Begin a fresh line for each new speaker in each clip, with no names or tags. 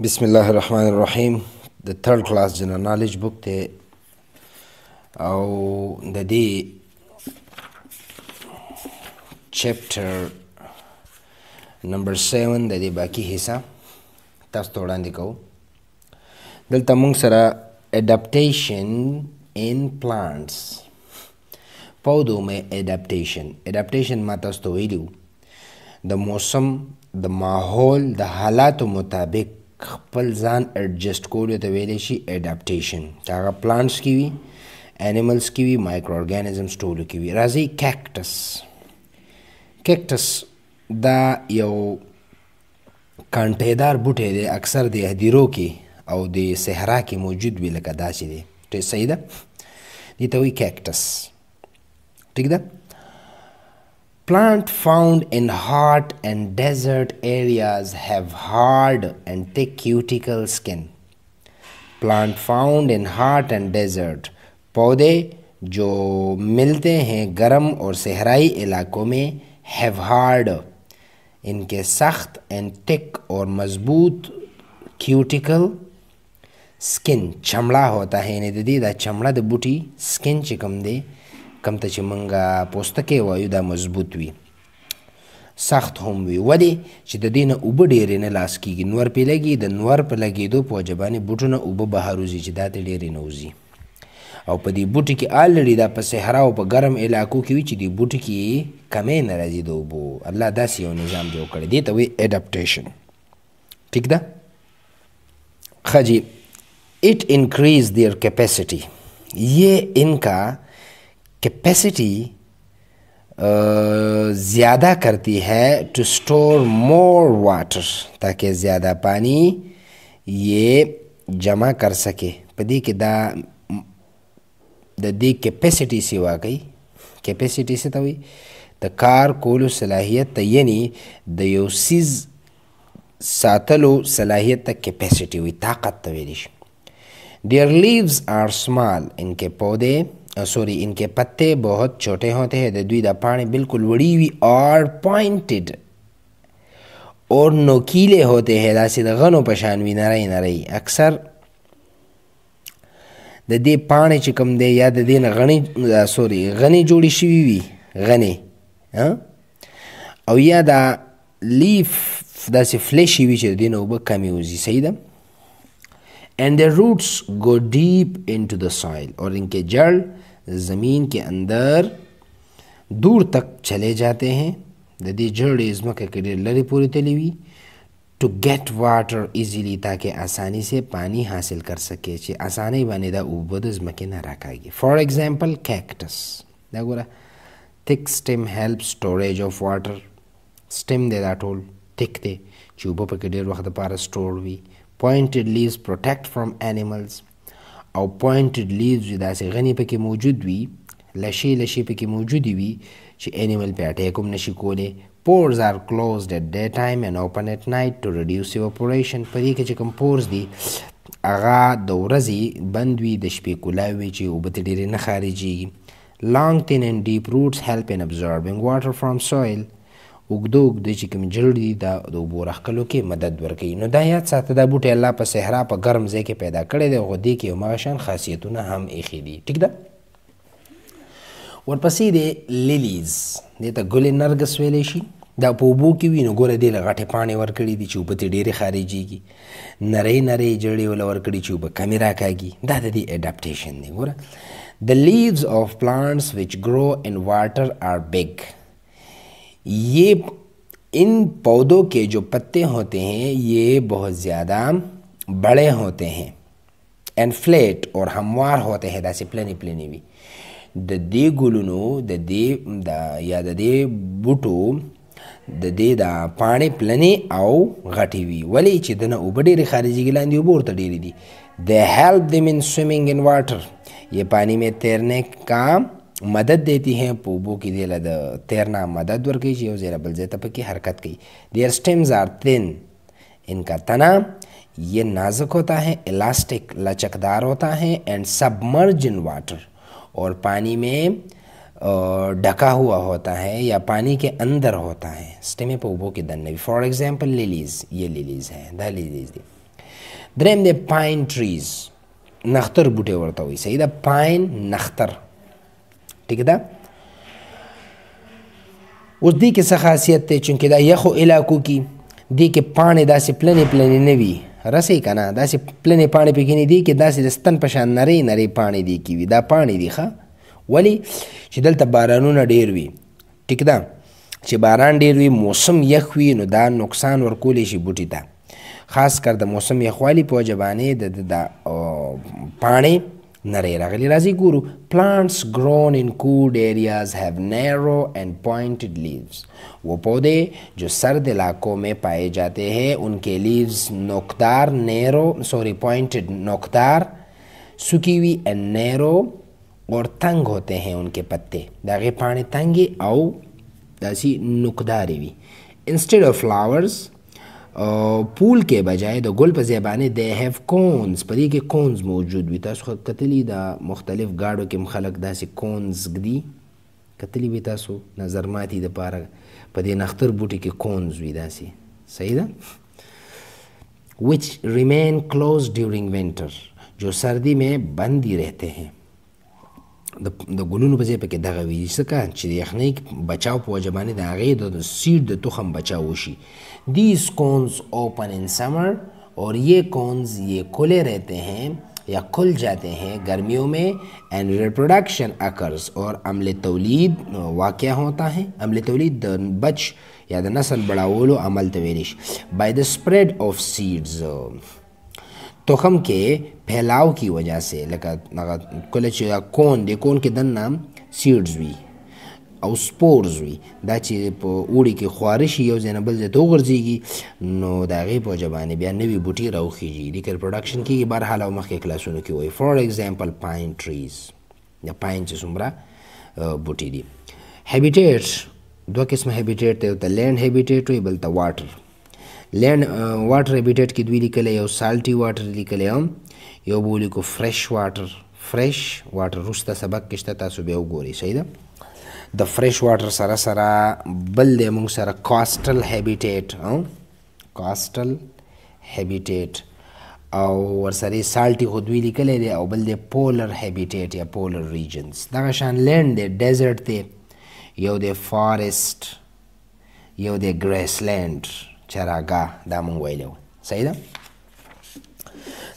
بسم الله الرحمن الرحیم د تھرد کلاس جنرال نالج بک ته او د دې چپټر نمبر 7 د دې باقی حصہ تاسو ته وړاندې کوم دلته موږ سره اډاپټیشن ان پلانټس پودو مې اډاپټیشن اډاپټیشن ما تاسو ته ویلو د موسم د ماحول د حالاتو مطابق خپل ځان اډجسټ کولو ته ویلی شي اډاپټیشن چې هغه پلانټس کې وي انیملز کې وي مایکرو ارګانیزمس ټولو کې وي راځي کیکټس کیکټس دا یو کانټېدار بوټی دی اکثر د هدیرو کې او د صحرا کې موجود وي لکه داسې دی ټیک صحیح ده دې ته وایي کیکټس ټیک ده Plant found in hot and desert areas have hard and thick cuticle skin. Plant found in hot and desert. पौधे जो मिलते हैं गर्म और सहराई इलाकों में हैव हार्ड इनके सख्त एंड टिक और मज़बूत क्यूटिकल स्किन चमड़ा होता है इन्हें दीदा चमड़ा दे बूटी स्किन चिकम दे کم ته چې مونږه پوستکی وایو دا مضبوط وي سخت هم وي ولې چې د دې نه اوبه ډېرې نه لاس کیږي نور پې لګي د نور په لګېدو په وجه باندې بوټونه اوبه بهر وځي چې دا ترې ډېرې نه وځي او په دې بوټي کې آلریډي دا په صحرا او په ګرم علاقو کې وي چې دې بوټي کې کمې نه راځي د اوبو الله داسې یو نظام جوړ کړی دې ته وایي اډاپټیشن ٹھیک ده ښه جی it increase their capacity ये इनका कैपेसिटी uh, ज़्यादा करती है टू स्टोर मोर वाटर ताकि ज़्यादा पानी ये जमा कर सके पदी के दा दी कैपेसिटी से वाकई कैपेसिटी से तो द कार कोलो सलाहियत यानी द सातलो सलाहियत तक कैपेसिटी हुई ताकत तवेरिश देयर लीव्स आर स्मॉल इनके पौधे सॉरी इनके पत्ते बहुत छोटे होते हैं दुई द पाने बिल्कुल वड़ी हुई और पॉइंटेड और नोकीले होते हैं داسې د غنو په شان وي نری نری اکثر د دې پاڼې چې کوم دی یا د دې نه غڼې سوري غنې جوړې شوي وي غنې او یا دا لیف داسې فلیشي وي چې د دې نه اوبه کمې وځي صحیح ده and the roots go deep into the soil or in کې جړ ज़मीन के अंदर दूर तक चले जाते हैं د دې جړې ځمکه کې ډېر لرې پورې تللې وي ټو ګیټ واټر ایزیلی تاکي اساني سه پانی حاصل کر سکے چې اساني باندې دا اوبه د ځمکې نه راکاږي فار ایگزامپل کیکټس دا ګوره ټیک سټیم هیلپ سټوریج اف واټر سټیم دی دا ټول ټیک دی چې اوبه پکې ډېر وخت لپاره سټور وي پوینټډ لیوز پروټیکټ فرام انیملز او پوینټډ لیوز داسې غنې پکې موجود وي لشې لشې پکې موجودې وي چې انیمل په اټیک هم نشي کولی pores are closed at daytime and open at night to reduce evaporation په دې کې چې کوم pores دي هغه د ورځې بند وي د شپې کولاوي وي چې اوبه ترې ډېرې نه خارجېږي long thin and deep roots help in absorbing water from soil اوږده اوږده چې کوم جړ دي دا د اوبو راښکلو کې مدد ورکوي نو دا یاد ساته دا بوټی الله په صحرا په ګرم ځای کې پیدا کړی دی او دې کې هماغه شان خاصیتونه هم ایښي دي ټیک ده ورپسې د لیلیز دې ته ګلې نرګس ویلی شي دا په اوبو کې وي نو ګوره دې له غټې پاڼې ورکړي دي چې اوبه ترې ډېرې خارجېږي نرۍ نرۍ جړې ورله ورکړي چې اوبه کمې راکاږي دا د دې اډاپټیشن دی ګوره The leaves of plants which grow in water are big ये इन पौधों के जो पत्ते होते हैं ये बहुत ज़्यादा बड़े होते हैं एंड फ्लैट और हमवार होते हैं दासी प्लेनी प्लेनी भी د دې ګلونو د دې د یا د دې بوټو د دې د پاڼې پلنې او غټې وي ولې چې دنه اوبه ډېرې خارجي لاندې اوبه ورته ډېرې دي د هیلپ دیم ان سویمینګ ان واټر یہ پانی میں تیرنے کا मदद देती हैं पोबो की देला तैरना मदद वर गई जी जेरा बल जेता की हरकत की देयर स्टेम्स आर थिन इनका तना ये नाजुक होता है इलास्टिक लचकदार होता है एंड सबमर्ज इन वाटर और पानी में ढका हुआ होता है या पानी के अंदर होता है स्टेमे पोबो के दन में फॉर एग्जाम्पल लिलीज ये लिलीज है द लिलीज दी द्रेम दे पाइन ट्रीज नख्तर बूटे वरता हुई सही द पाइन नख्तर ٹھیک ده اوس دې کې څه خاصیت دی چونکې دا یخو علاقو کې دې کې پاڼې داسې پلنې پلنې نه وي رسې که نه داسې پلنې پاڼې پکې نه دي کې داسې د ستن په شان نرۍ نرۍ پاڼې دي کې وي دا پاڼې دي ښه ولې چې دلته بارانونه ډېر وي ټیک ده چې باران ډیر وي موسم یخ وي نو دا نقصان ورکولی شي بوټي ته خاص کر د موسم یخوالی په وجه باندې د پاڼې Narera Guru, plants grown in cool areas have narrow and pointed leaves. वो पौधे जो सर्द इलाकों में पाए जाते हैं उनके लीव्स नोकदार नैरो सॉरी पॉइंटेड नोकदार सूखी हुई एंड नैरो और तंग होते हैं उनके पत्ते दागे पाने तंगे और दासी नुकदारी भी instead of flowers پول کې بجای د ګل په زیبانه د هاف کونز په دې کې کونز موجود وي تاسو کتلی دا مختلف گاډو کې خلک داسې کونز ګدي کتلی وي تاسو نظر ماتي د پاره په دې نختر بوټي کې کونز وي داسې صحیح ده which remain closed during winter جو سردی میں بند ہی رہتے ہیں د ګلونو په ځای پکې دغه وي ځکه چې د یخنۍ بچاو په وجه باندې د هغې د سیډ د تخم بچاو وشي دیز کونز اوپن ان سمر اور یہ کونز یہ کھلے رہتے ہیں یا کھل جاتے ہیں گرمیوں میں اینڈ ریپروڈکشن اکرز اور عمل تولید واقع ہوتا ہے عمل تولید بچ یا د نسل بڑھاولو عمل تولیش بائی دا سپریڈ آف سیڈز تخم کې پھیلاو کی وجہ سے لکه کله چې کون دی کون کې دنه سیډز وي او سپورز وي دا چې په اوړي کې خوارش یو زینبل د تو غرزيږي نو دا غي په جبانه بیا نوې بوټي راوخیږي ریکر پروډکشن کې بهر حال او مخکې کلاسونو کې وي فور ایگزامپل پاین ټریز یا پاین چې څومره بوټي دي هابیټیټ دوه قسمه هابیټیټ دی د لینډ هابیټیټ وي بل د واټر لینډ واټر هیبیټیټ کې دوی لیکلی یو سالټي واټر لیکلی یو به ولیکو فرش واټر فرش واټر وروسته سبق کې شته تاسو بیا وګورئ صحیح ده د فرش واټر سره سره بل دی موږ سره کاسټل هیبیټیټ کاسټل هیبیټیټ او ورسره سالټي هدوی لیکلی دی او بل دی پولر هیبیټیټ یا پولر ریجنز دغه شان لینډ دی ډیزرټ دی یو دی فارسټ یو دی ګریسلینډ چراګه دا مونږ ویلو صحیح ده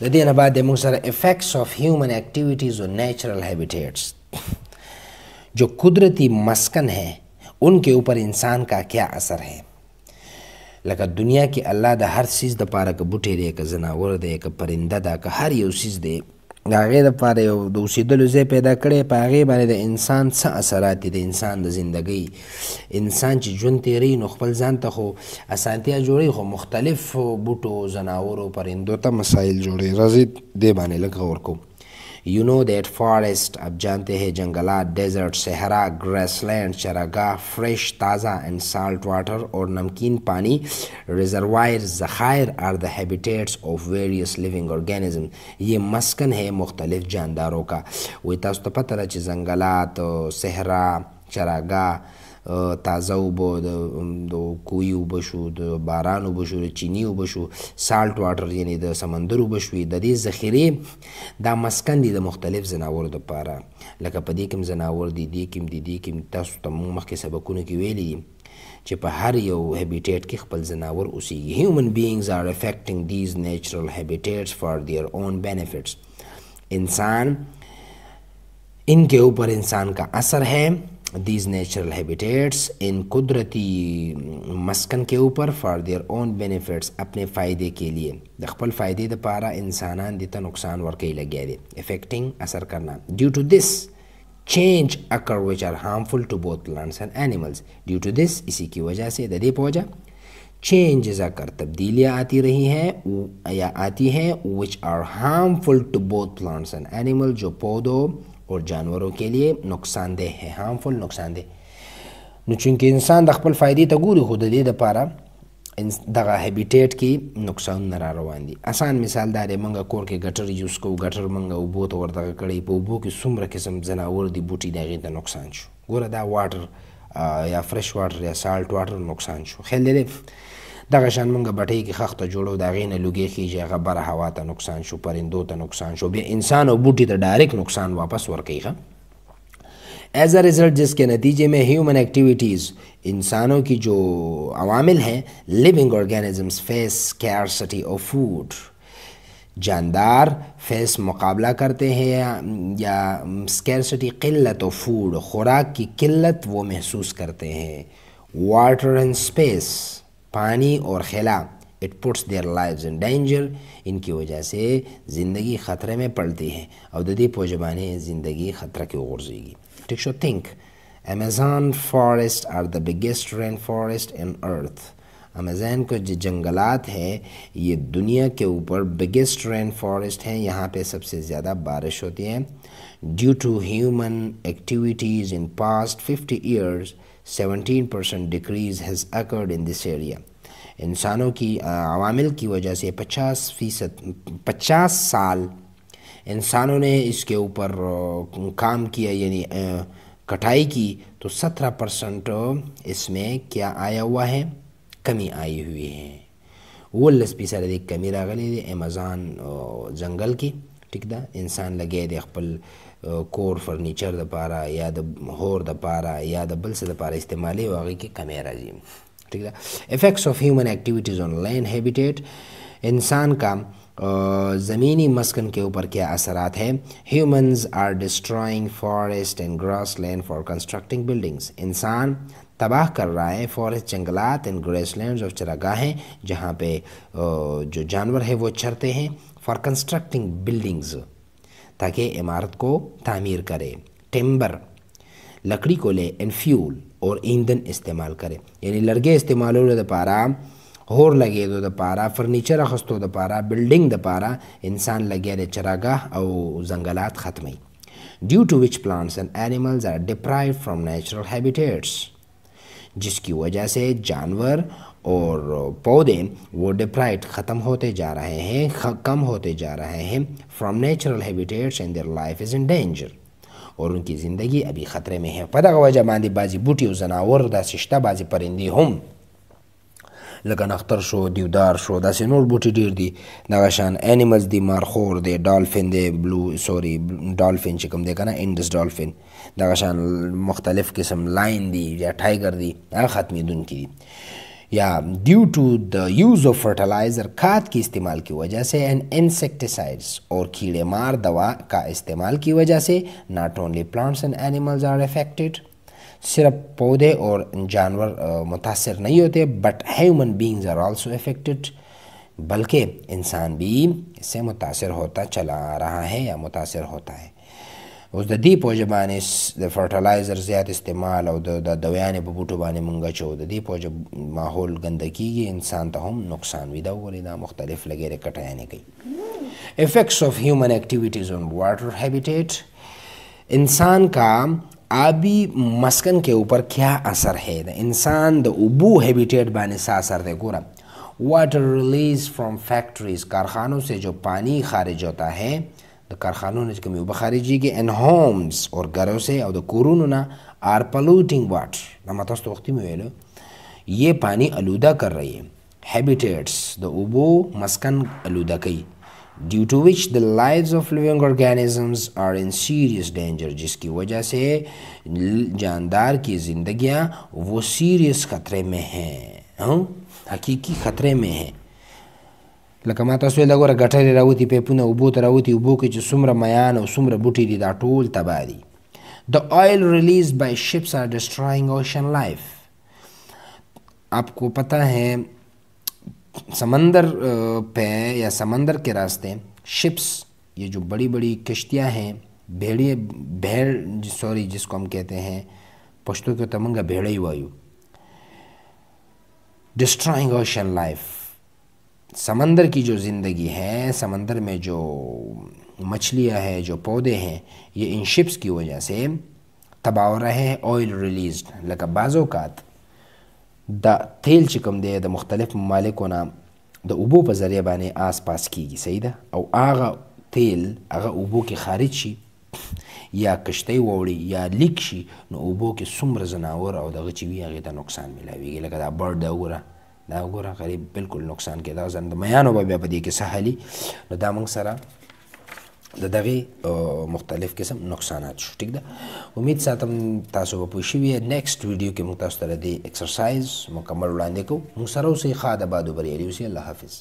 د دې نه بعد موږ سره افیکټس اف هیومن ایکټیویټیز اور natural habitats जो कुदरती मस्कन है उनके ऊपर इंसान का क्या असर है لکه دنیا کې الله د هر سیز د پاره ک بوټي دی ک زناور دی ک پرنده دا ک هر یو سیز دی د هغې دپاره یو د اوسېدلو ځای پیدا کړی په هغې باندې د انسان څه اثرات دي د انسان د زندګۍ انسان چې ژوند تیروي نو خپل ځان ته خو اسانتیا جوړوي خو مختلف بوټو ځناورو پرندو ته مسایل جوړوي راځي دې باندې لږ غور کوو यू नो दैट फॉरेस्ट आप जानते हैं जंगलात डेजर्ट सहरा ग्रेसलैंड चरागाह फ्रेश ताज़ा एंड साल्ट वाटर और नमकीन पानी रिजर्वायर ज़ख़ायर are the habitats of various living organism ये मस्कन है मुख्तलिफ़ जानदारों का वही तस्तपतर जंगलात सहरा चरागा تازه اوبه د کوی اوبه شو د باران اوبه شو د چینی اوبه شو سالټ واټر یعنی د سمندر اوبه شوې د دې ذخیرې دا مسکن دي د مختلف ځناورو دپاره لکه په دې کې هم ځناور دي دې کې هم دي دې کې هم تاسو ته موږ مخکې سبقونو کې ویلي دي چې په هر یو هیبیټیټ کې خپل ځناور اوسېږي هیومن بینګز آر افیکټنګ دیز نیچرل هیبیټیټس فار دیئر اون بینیفیټس انسان इनके ऊपर इंसान का असर है दीज नेचुरल हैबिटेट्स इन कुदरती मस्कन के ऊपर फॉर देयर ओन बेनिफिट्स अपने फ़ायदे के लिए दखबल फ़ायदे द पारा इंसान दिता नुकसान वर्क ही लग दे इफेक्टिंग असर करना due to this change occur which are harmful to both plants and animals due to this इसी की वजह से ददीप हो जा चेंजेस तब्दीलियाँ आती रही हैं या आती हैं which are harmful to both plants and animal जो पौधों और جانوروں के लिए نقصان ده ہے هامفول نقصان ده نو چونکې انسان د خپل فائدې ته ګوري خو د دې لپاره دغه هیبیټیټ کې نقصان نه را روان دي اسان مثال دا دی موږ کور کې ګټر یوز کوو ګټر موږ اوبو ته وردغه کړی په اوبو کې څومره قسم ځناور دي بوټي د هغې ته نقصان شو ګوره دا واټر یا فرش واټر یا سالټ واټر نقصان شو خیال دی دغه شان مونږ بټۍ کې خښته جوړو د هغې نه لوګی خیږي هغه بره هوا ته نقصان شو پرندو ته نقصان شو بیا انسان او بوټي ته ډایرک نقصان واپس ورکوي ښه एज अ रिज़ल्ट जिसके नतीजे में ह्यूमन एक्टिविटीज़ इंसानों की जो अवामिल हैं living organisms face scarcity of food जानदार फेस मुकाबला करते हैं या या स्कैरसिटी किल्लत और फूड खुराक की किल्लत वो महसूस करते हैं वाटर एंड स्पेस पानी और खिला it puts their lives in danger इनकी वजह से ज़िंदगी ख़तरे में पड़ती है और अवददी पोजबाने ज़िंदगी ख़तरा की ओर जाएगी ठीक so think Amazon forest are the biggest rain forest in earth Amazon के जो जंगलात हैं ये दुनिया के ऊपर बिगेस्ट रेन फॉरेस्ट हैं यहाँ पे सबसे ज़्यादा बारिश होती है due to human activities in past fifty years 17% decrease has occurred in this area इंसानों की आवामिल की वजह से 50 फ़ीसद पचास साल इंसानों ने इसके ऊपर काम किया यानी कटाई की तो 17 परसेंट इसमें क्या आया हुआ है कमी आई हुई है वो वल्लस फीसद कमी रागली अमेज़ान जंगल की ठीक था इंसान लगे खपल کور فرنیچر د پاره یا د هور د پاره یا د بل څه د پاره استعمالي او هغه کې کمی راځي ٹھیک ده افیکٹس of human activities on land habitat इंसान का ज़मीनी मस्कन के ऊपर क्या असरात है humans are destroying forest and grassland for constructing buildings इंसान तबाह कर रहा है फॉरेस्ट जंगलात एंड ग्रेस लैंड और चरागाहें जहाँ पे जो जानवर है वो चरते हैं फॉर कंस्ट्रक्टिंग बिल्डिंग्स ताकि इमारत को तामीर करे टिम्बर लकड़ी को ले एंड फ्यूल और ईंधन इस्तेमाल करे यानी लड़के इस्तेमाल हो पारा होर लगे दो दारा फर्नीचर अखस्तो दपारा बिल्डिंग दपारा इंसान लगे रे चरागाह और जंगलात ख़त्म due to which plants and animals are deprive from natural habitats जिसकी वजह से जानवर और पौधे वो डिप्राइड ख़त्म होते जा रहे हैं कम होते जा रहे हैं from natural habitats and their life is in danger और उनकी ज़िंदगी अभी ख़तरे में है په دغه وجه باندې بعضې بوټي او ځناور داسې شته بعضې پرندې هم لکه نختر شو دیودار شو داسې نور بوټي ډیر دي دغه شان انیملز دی مارخور دی ډالفین دی بلو سوري ډالفین چې کوم دی که نه انډس ډالفین دغه شان مختلف قسم لاین دی یا ټایګر دی هغه ختمېدونکي دي या due to the use of fertiliser खाद की इस्तेमाल की वजह से एंड इंसेक्टिसाइड्स और कीड़े मार दवा का इस्तेमाल की वजह से not only plants and animals are affected सिर्फ पौधे और जानवर मुतासर नहीं होते but human beings are also affected बल्कि इंसान भी इससे मुतासर होता चला आ रहा है या मुतासर होता है اوس د دې پوجه باندې د فرټلایزر زیات استعمال او د دویانې په بوټو باندې مونږ اچو د دې پوجه ماحول ګندګي انسان ته هم نقصان وي دا ولې دا مختلف لګیرې کټایانې کوي افیکٹس آف ہیومن ایکٹیویٹیز آن واٹر ہیبیٹیٹ انسان کا آبی مسکن کے اوپر کیا اثر ہے دا انسان د ابو ہیبیٹیٹ باندې څه اثر دی ګوره واٹر ریلیز فرام فیکٹریز کارخانوں سے جو پانی خارج ہوتا ہے د کارخانو نه چې کوم اوبه خارجيږي ان هومز اور غرو سے او د کورونو نه آر پلوټینګ واټر دا ماته ستو وخت مې ویلو یہ پانی آلودہ کر رہی ہے د اوبو مسکن آلودہ کوي ڈیو ٹو وچ to لائفز the lives of living ان سیریس ڈینجر جس کی وجہ سے جاندار کی زندگیاں وہ سیریس خطرے میں ہیں हैं حقیقی خطرے میں ہیں لکه ما تاسو ویله ګوره ګټرې راوتي پیپونه اوبو ته راوتي اوبو کې چې څومره میان او څومره بوټي دي دا ټول تباه دي The oil released by ships are destroying ocean life. आपको पता है समंदर पे या समंदर के रास्ते शिप्स ये जो बड़ी बड़ी किश्तियाँ हैं भेड़िए भेड़ सॉरी जिसको हम कहते हैं पश्तो के तमंगा भेड़े ही वायु डिस्ट्रॉइंग ओशन लाइफ समंदर की जो ज़िंदगी है समंदर में जो मछलियाँ हैं जो पौधे हैं ये इन शिप्स की वजह से तबाह हो रहे हैं ऑयल रिलीज लक बाज़ात د تیل چې کوم دی د مختلف ممالکو نه د اوبو په ذریعه باندې آس پاس کیږي صحیح ده او هغه تیل هغه اوبو کې خارج شي یا کشتی ووړي یا لیک شي نو اوبو کې څومره ځناور او دغه چې وي هغې ته نقصان میلاویږي لکه دا برډ ده وګوره دا وګوره غریب بالکل نقصان کې دا زن د میانو به بیا په دې کې سهلي نو دا موږ سره د دغه مختلف قسم نقصانات شو ټیک ده امید ساتم تاسو به پوه شوي نیکسټ ویډیو کې موږ تاسو ته د ایکسرسایز مکمل وړاندې کوو موږ سره اوسئ ښه د بادو بریالي اوسئ الله حافظ